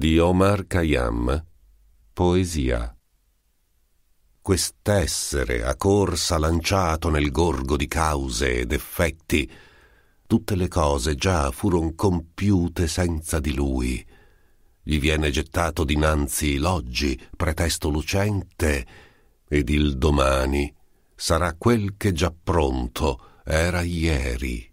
di Omar Khayyam, Poesia. Quest'essere a corsa lanciato nel gorgo di cause ed effetti, tutte le cose già furon compiute senza di lui. Gli viene gettato dinanzi l'oggi, pretesto lucente, ed il domani sarà quel che già pronto era ieri.